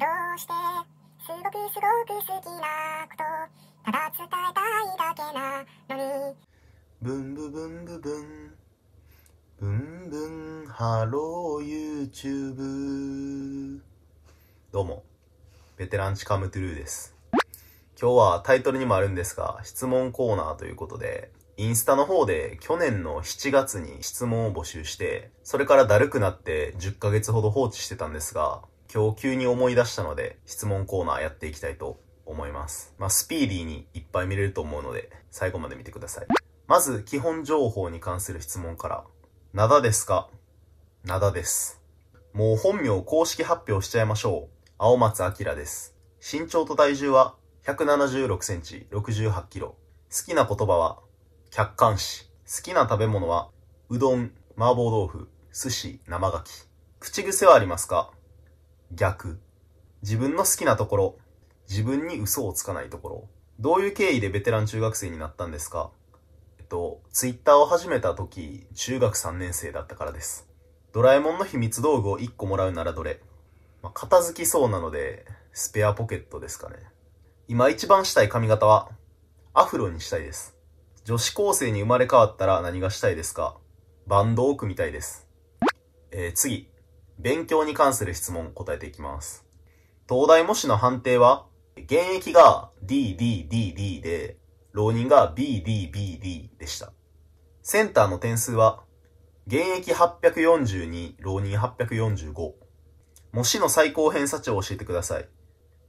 どうしてすごくすごく好きなことただ伝えたいだけなのにブンブブンブブンブンブンハロー YouTube どうもベテランチカムトゥルーです今日はタイトルにもあるんですが質問コーナーということでインスタの方で去年の7月に質問を募集して、それからだるくなって10ヶ月ほど放置してたんですが、今日急に思い出したので、質問コーナーやっていきたいと思います。まあ、スピーディーにいっぱい見れると思うので、最後まで見てください。まず、基本情報に関する質問から。灘ですか灘です。もう本名公式発表しちゃいましょう。青松明です。身長と体重は176センチ、68キロ。好きな言葉は客観視。好きな食べ物はうどん、麻婆豆腐、寿司、生牡蠣。口癖はありますか逆。自分の好きなところ。自分に嘘をつかないところ。どういう経緯でベテラン中学生になったんですかえっと、ツイッターを始めた時、中学3年生だったからです。ドラえもんの秘密道具を1個もらうならどれまあ、片付きそうなので、スペアポケットですかね。今一番したい髪型は、アフロにしたいです。女子高生に生まれ変わったら何がしたいですかバンドを組みたいです。えー、次。勉強に関する質問答えていきます。東大模試の判定は、現役が DDDD で、浪人が BDBD でした。センターの点数は、現役842、浪人845。模試の最高偏差値を教えてください。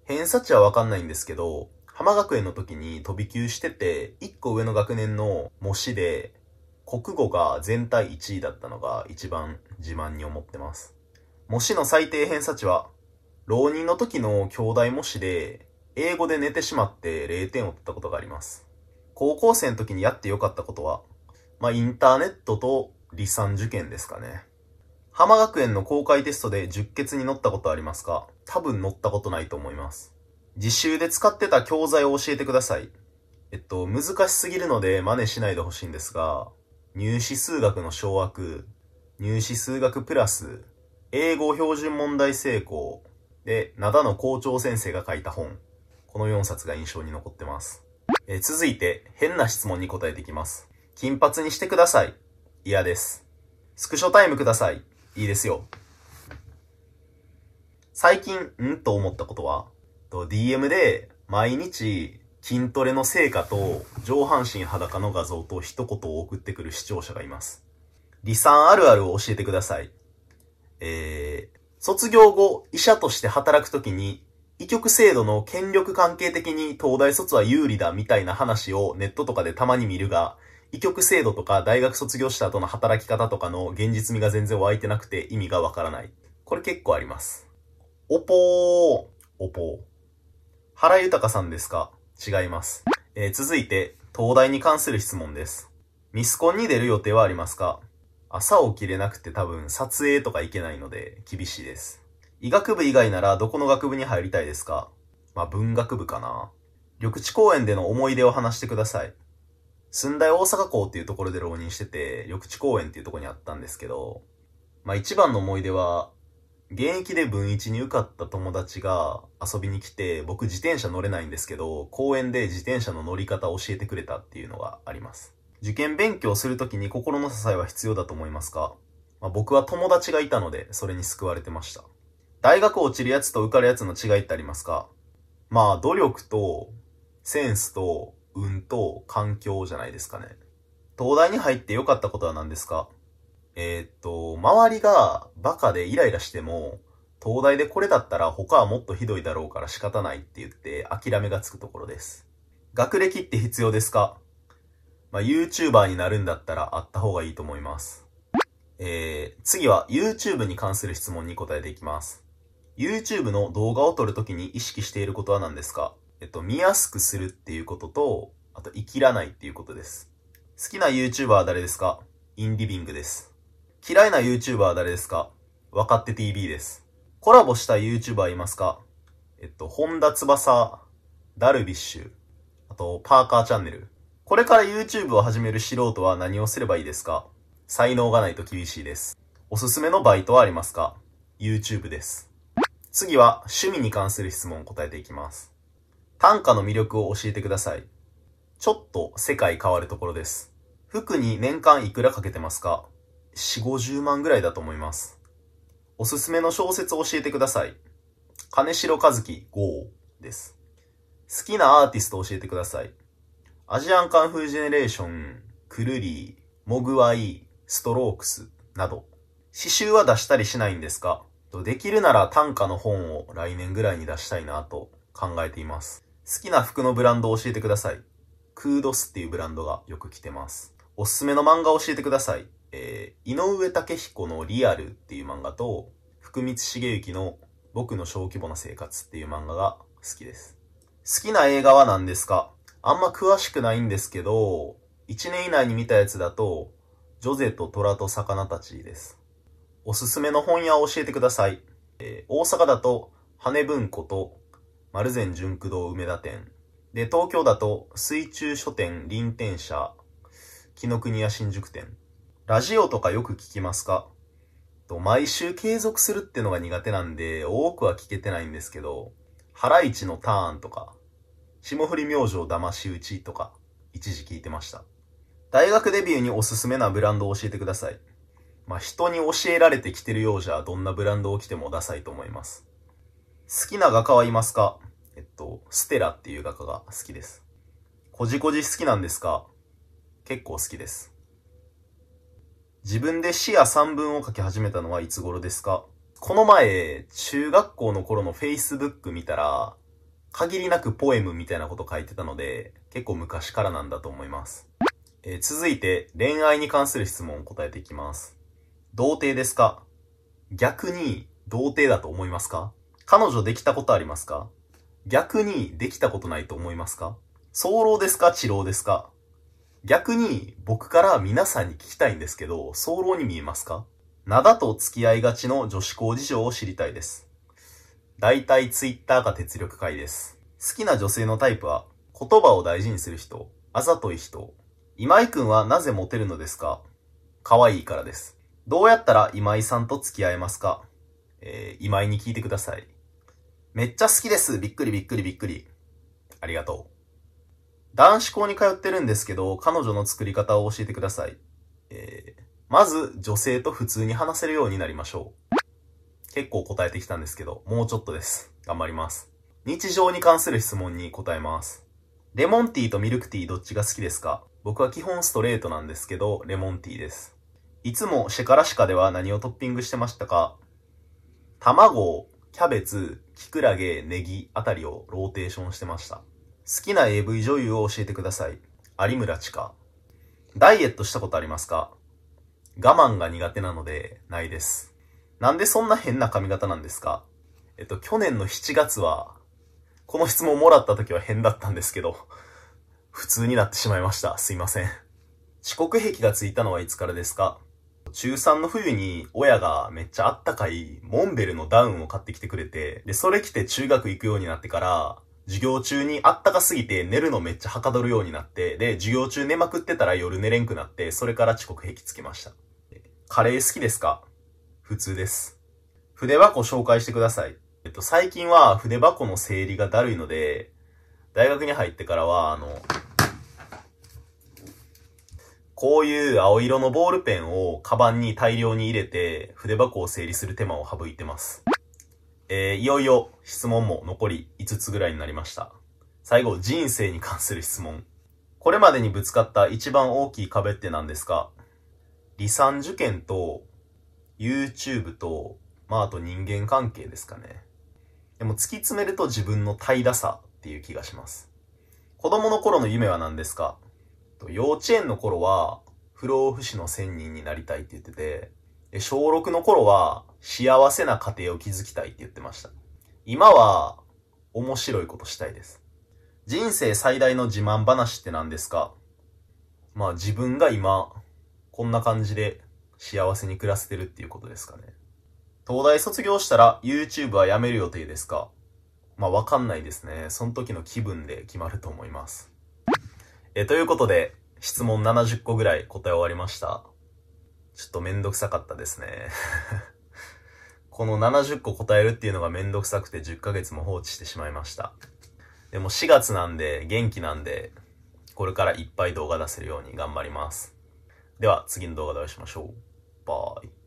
偏差値はわかんないんですけど、浜学園の時に飛び級してて、1個上の学年の模試で、国語が全体1位だったのが一番自慢に思ってます。模試の最低偏差値は、浪人の時の兄弟模試で、英語で寝てしまって0点を取ったことがあります。高校生の時にやってよかったことは、まあ、インターネットと理算受験ですかね。浜学園の公開テストで10決に乗ったことありますか多分乗ったことないと思います。自習で使ってた教材を教えてください。えっと、難しすぎるので真似しないでほしいんですが、入試数学の掌握、入試数学プラス、英語標準問題成功で、灘の校長先生が書いた本。この4冊が印象に残ってます。え続いて、変な質問に答えていきます。金髪にしてください。嫌です。スクショタイムください。いいですよ。最近、んと思ったことは、DM で毎日筋トレの成果と上半身裸の画像と一言を送ってくる視聴者がいます。理算あるあるを教えてください。えー、卒業後、医者として働くときに、医局制度の権力関係的に東大卒は有利だみたいな話をネットとかでたまに見るが、医局制度とか大学卒業した後の働き方とかの現実味が全然湧いてなくて意味がわからない。これ結構あります。おぽー。おぽー。原豊さんですか違います。えー、続いて、東大に関する質問です。ミスコンに出る予定はありますか朝起きれなくて多分撮影とか行けないので厳しいです。医学部以外ならどこの学部に入りたいですかまあ文学部かな。緑地公園での思い出を話してください。寸大大阪港っていうところで浪人してて、緑地公園っていうところにあったんですけど、まあ一番の思い出は、現役で文一に受かった友達が遊びに来て、僕自転車乗れないんですけど、公園で自転車の乗り方を教えてくれたっていうのがあります。受験勉強するときに心の支えは必要だと思いますか、まあ、僕は友達がいたので、それに救われてました。大学落ちるやつと受かるやつの違いってありますかまあ、努力と、センスと、運と、環境じゃないですかね。東大に入って良かったことは何ですかえー、っと、周りがバカでイライラしても、東大でこれだったら他はもっとひどいだろうから仕方ないって言って諦めがつくところです。学歴って必要ですかまあ、YouTuber になるんだったらあった方がいいと思います。えー、次は YouTube に関する質問に答えていきます。YouTube の動画を撮るときに意識していることは何ですかえっと、見やすくするっていうことと、あと、生きらないっていうことです。好きな YouTuber は誰ですかインリビングです。嫌いな YouTuber は誰ですか若って TV です。コラボした YouTuber いますかえっと、本田翼、ダルビッシュ、あと、パーカーチャンネル。これから YouTube を始める素人は何をすればいいですか才能がないと厳しいです。おすすめのバイトはありますか ?YouTube です。次は趣味に関する質問を答えていきます。短歌の魅力を教えてください。ちょっと世界変わるところです。服に年間いくらかけてますか ?4、50万ぐらいだと思います。おすすめの小説を教えてください。金城和樹五です。好きなアーティストを教えてください。アジアンカンフージェネレーション、クルリー、モグワイ、ストロークスなど、刺繍は出したりしないんですかできるなら短歌の本を来年ぐらいに出したいなと考えています。好きな服のブランドを教えてください。クードスっていうブランドがよく着てます。おすすめの漫画を教えてください。えー、井上武彦のリアルっていう漫画と、福光茂之の僕の小規模な生活っていう漫画が好きです。好きな映画は何ですかあんま詳しくないんですけど、1年以内に見たやつだと、ジョゼと虎と魚たちです。おすすめの本屋を教えてください。えー、大阪だと、羽文庫と、丸善純駆堂梅田店。で、東京だと、水中書店臨転社、紀の国屋新宿店。ラジオとかよく聞きますかと毎週継続するってのが苦手なんで、多くは聞けてないんですけど、ハライチのターンとか、霜降り明星騙し討ちとか、一時聞いてました。大学デビューにおすすめなブランドを教えてください。まあ、人に教えられてきてるようじゃ、どんなブランドを着てもダサいと思います。好きな画家はいますかえっと、ステラっていう画家が好きです。こじこじ好きなんですか結構好きです。自分で詩や散文を書き始めたのはいつ頃ですかこの前、中学校の頃の Facebook 見たら、限りなくポエムみたいなこと書いてたので、結構昔からなんだと思います。えー、続いて、恋愛に関する質問を答えていきます。童貞ですか逆に、童貞だと思いますか彼女できたことありますか逆に、できたことないと思いますか早漏ですか治療ですか逆に、僕から皆さんに聞きたいんですけど、早漏に見えますか名だと付き合いがちの女子校事情を知りたいです。大体 Twitter 鉄力会です。好きな女性のタイプは、言葉を大事にする人、あざとい人。今井くんはなぜモテるのですか可愛いからです。どうやったら今井さんと付き合えますかえー、今井に聞いてください。めっちゃ好きです。びっくりびっくりびっくり。ありがとう。男子校に通ってるんですけど、彼女の作り方を教えてください。えー、まず女性と普通に話せるようになりましょう。結構答えてきたんですけど、もうちょっとです。頑張ります。日常に関する質問に答えます。レモンティーとミルクティーどっちが好きですか僕は基本ストレートなんですけど、レモンティーです。いつもシェカラシカでは何をトッピングしてましたか卵、キャベツ、キクラゲ、ネギあたりをローテーションしてました。好きな AV 女優を教えてください。有村チカ。ダイエットしたことありますか我慢が苦手なので、ないです。なんでそんな変な髪型なんですかえっと、去年の7月は、この質問をもらった時は変だったんですけど、普通になってしまいました。すいません。遅刻癖がついたのはいつからですか中3の冬に親がめっちゃあったかいモンベルのダウンを買ってきてくれて、で、それ着て中学行くようになってから、授業中にあったかすぎて寝るのめっちゃはかどるようになって、で、授業中寝まくってたら夜寝れんくなって、それから遅刻癖つきました。カレー好きですか普通です。筆箱紹介してください。えっと、最近は筆箱の整理がだるいので、大学に入ってからは、あの、こういう青色のボールペンをカバンに大量に入れて、筆箱を整理する手間を省いてます。えー、いよいよ質問も残り5つぐらいになりました。最後、人生に関する質問。これまでにぶつかった一番大きい壁って何ですか理算受験と YouTube と、まああと人間関係ですかね。でも突き詰めると自分の平らさっていう気がします。子供の頃の夢は何ですか幼稚園の頃は、不老不死の仙人になりたいって言ってて、小6の頃は、幸せな家庭を築きたいって言ってました。今は、面白いことしたいです。人生最大の自慢話って何ですかまあ自分が今、こんな感じで幸せに暮らせてるっていうことですかね。東大卒業したら YouTube はやめる予定ですかまあ、わかんないですね。その時の気分で決まると思います。え、ということで、質問70個ぐらい答え終わりました。ちょっとめんどくさかったですね。この70個答えるっていうのがめんどくさくて10ヶ月も放置してしまいました。でも4月なんで元気なんで、これからいっぱい動画出せるように頑張ります。では次の動画でお会いしましょう。Bye.